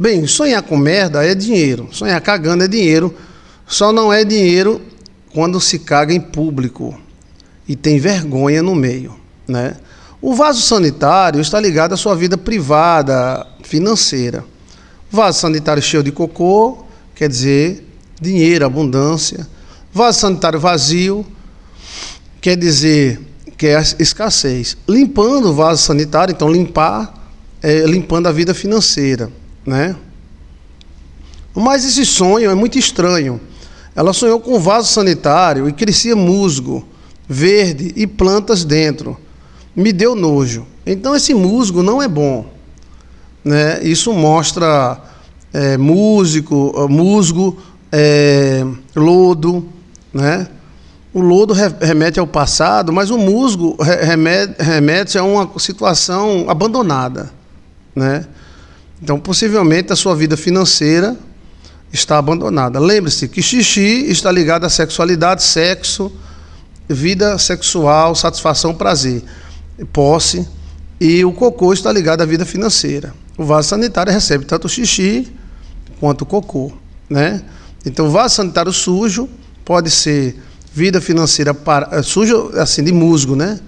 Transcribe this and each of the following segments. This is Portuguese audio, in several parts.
Bem, sonhar com merda é dinheiro, sonhar cagando é dinheiro, só não é dinheiro quando se caga em público e tem vergonha no meio, né? O vaso sanitário está ligado à sua vida privada, financeira. Vaso sanitário cheio de cocô, quer dizer dinheiro, abundância. Vaso sanitário vazio, quer dizer que é escassez. Limpando o vaso sanitário, então limpar, é limpando a vida financeira né? Mas esse sonho é muito estranho. Ela sonhou com um vaso sanitário e crescia musgo, verde e plantas dentro. Me deu nojo. Então esse musgo não é bom. Né? Isso mostra é, músico, é, musgo, é, lodo, né? O lodo remete ao passado, mas o musgo remete, a uma situação abandonada, né? Então, possivelmente, a sua vida financeira está abandonada. Lembre-se que xixi está ligado à sexualidade, sexo, vida sexual, satisfação, prazer, posse. E o cocô está ligado à vida financeira. O vaso sanitário recebe tanto xixi quanto cocô. Né? Então, o vaso sanitário sujo pode ser vida financeira para, eh, sujo assim de musgo, né?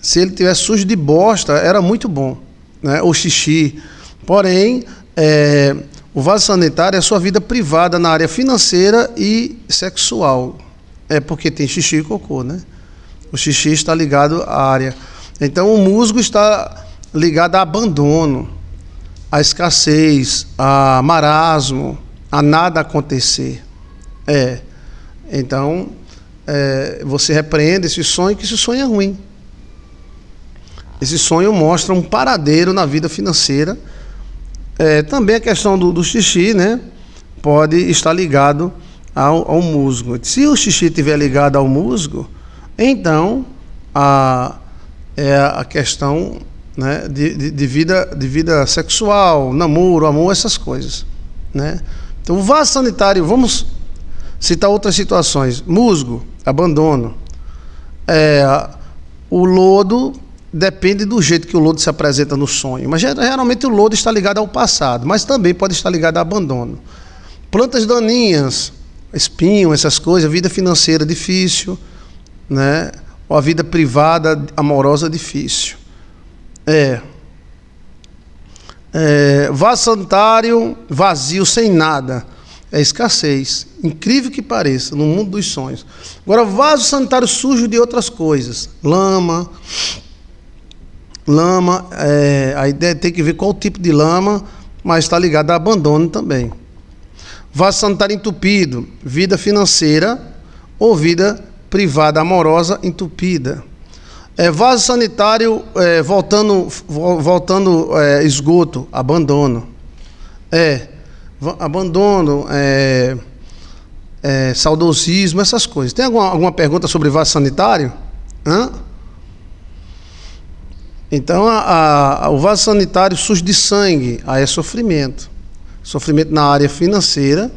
Se ele tiver sujo de bosta, era muito bom, né? Ou xixi, Porém, é, o vaso sanitário é sua vida privada na área financeira e sexual. É porque tem xixi e cocô, né? O xixi está ligado à área. Então, o musgo está ligado a abandono, a escassez, a marasmo, a nada acontecer. É. Então, é, você repreende esse sonho, que esse sonho é ruim. Esse sonho mostra um paradeiro na vida financeira é, também a questão do, do, xixi, né? Pode estar ligado ao, ao musgo. Se o xixi estiver ligado ao musgo, então a, é a questão né, de, de, de, vida, de vida sexual, namoro, amor, essas coisas. Né? Então, o vaso sanitário, vamos citar outras situações: musgo, abandono, é, o lodo depende do jeito que o lodo se apresenta no sonho. Mas geralmente o lodo está ligado ao passado, mas também pode estar ligado a abandono. Plantas daninhas, espinho, essas coisas, vida financeira difícil, né? Ou a vida privada, amorosa difícil. É. é vassantário, vazio, sem nada. É escassez. Incrível que pareça, no mundo dos sonhos. Agora, vaso sanitário sujo de outras coisas. Lama, Lama, é, a ideia é tem que ver qual tipo de lama, mas está ligado a abandono também. Vaso sanitário entupido, vida financeira ou vida privada amorosa entupida. É, vaso sanitário é, voltando, voltando é, esgoto, abandono. É, abandono, é, é, saudosismo, essas coisas. Tem alguma, alguma pergunta sobre vaso sanitário? Hã? Então, a, a, o vaso sanitário surge de sangue, aí é sofrimento. Sofrimento na área financeira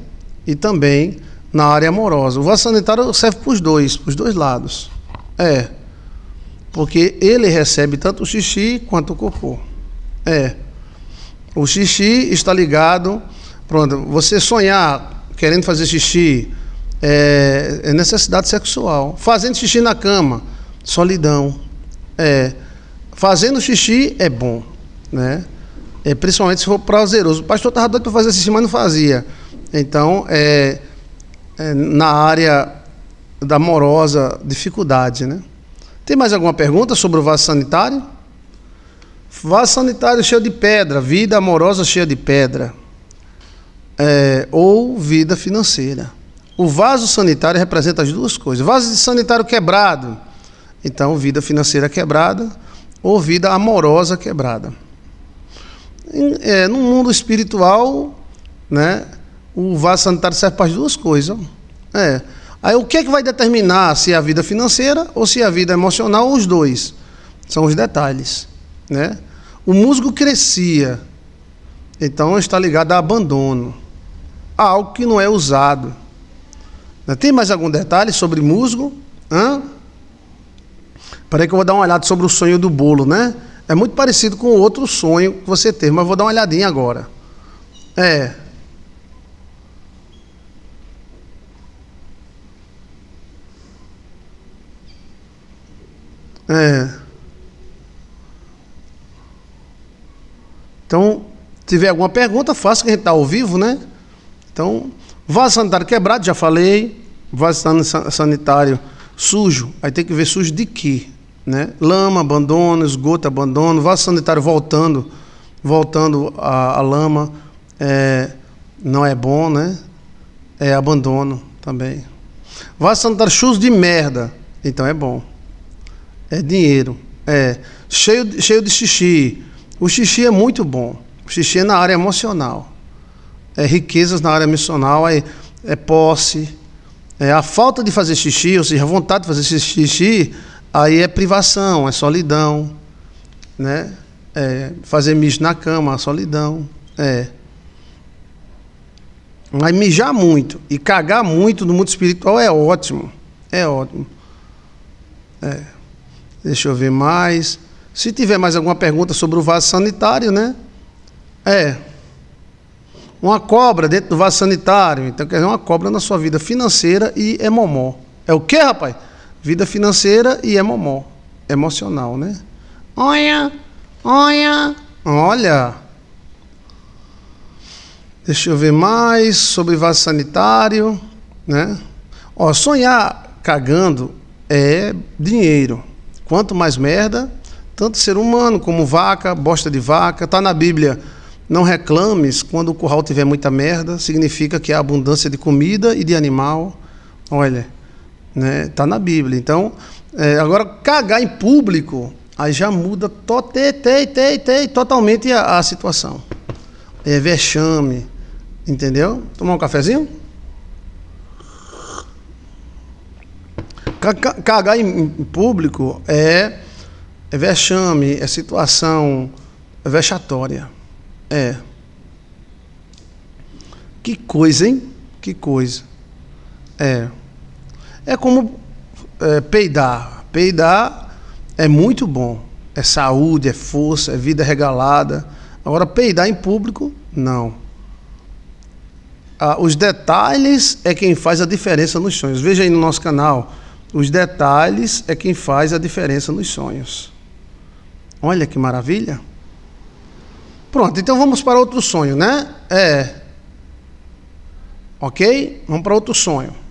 e também na área amorosa. O vaso sanitário serve para os dois, para os dois lados. É. Porque ele recebe tanto o xixi quanto o cocô. É. O xixi está ligado. Pronto, você sonhar querendo fazer xixi é, é necessidade sexual. Fazendo xixi na cama, solidão. É fazendo xixi é bom, né? É, principalmente se for prazeroso. O pastor estava doido para fazer xixi, mas não fazia. Então, é, é, na área da amorosa, dificuldade, né? Tem mais alguma pergunta sobre o vaso sanitário? Vaso sanitário cheio de pedra, vida amorosa cheia de pedra. É, ou vida financeira. O vaso sanitário representa as duas coisas. Vaso sanitário quebrado, então vida financeira quebrada ou vida amorosa quebrada. É, no mundo espiritual, né, o vaso sanitário serve para as duas coisas. É. Aí o que é que vai determinar se é a vida financeira ou se é a vida emocional, ou os dois? São os detalhes. Né? O musgo crescia, então está ligado a abandono, a algo que não é usado. Né? Tem mais algum detalhe sobre musgo? Hã? Peraí que eu vou dar uma olhada sobre o sonho do bolo, né? É muito parecido com outro sonho que você teve, mas vou dar uma olhadinha agora. É. É. Então, se tiver alguma pergunta, faça que a gente está ao vivo, né? Então, vaso sanitário quebrado, já falei. Vaso sanitário sujo, aí tem que ver sujo de quê? Né? Lama, abandono, esgoto, abandono, vaso sanitário voltando, voltando a, a lama, é, não é bom, né? É abandono também. Vaso sanitário chus de merda, então é bom. É dinheiro, é cheio, cheio de xixi. O xixi é muito bom. O xixi é na área emocional. É riquezas na área emocional, é, é posse. É a falta de fazer xixi, ou seja, a vontade de fazer xixi Aí é privação, é solidão, né? É fazer mijo na cama, é solidão, é. Mas mijar muito e cagar muito no mundo espiritual é ótimo, é ótimo. É. Deixa eu ver mais. Se tiver mais alguma pergunta sobre o vaso sanitário, né? É. Uma cobra dentro do vaso sanitário. Então, quer dizer, uma cobra na sua vida financeira e é momó. É o quê, rapaz? Vida financeira e é momó. Emocional, né? Olha, olha, olha. Deixa eu ver mais sobre vaso sanitário, né? Ó, sonhar cagando é dinheiro. Quanto mais merda, tanto ser humano como vaca, bosta de vaca. Tá na Bíblia, não reclames quando o curral tiver muita merda, significa que há abundância de comida e de animal. Olha, né? Tá na Bíblia. Então, é, agora cagar em público, aí já muda to te, te, te, te, totalmente a, a situação. É vexame, entendeu? Tomar um cafezinho? Cagar em público é, é vexame, é situação vexatória. É. Que coisa, hein? Que coisa. É. É como é, peidar. Peidar é muito bom. É saúde, é força, é vida regalada. Agora, peidar em público, não. Ah, os detalhes é quem faz a diferença nos sonhos. Veja aí no nosso canal. Os detalhes é quem faz a diferença nos sonhos. Olha que maravilha. Pronto, então vamos para outro sonho, né? É. Ok? Vamos para outro sonho.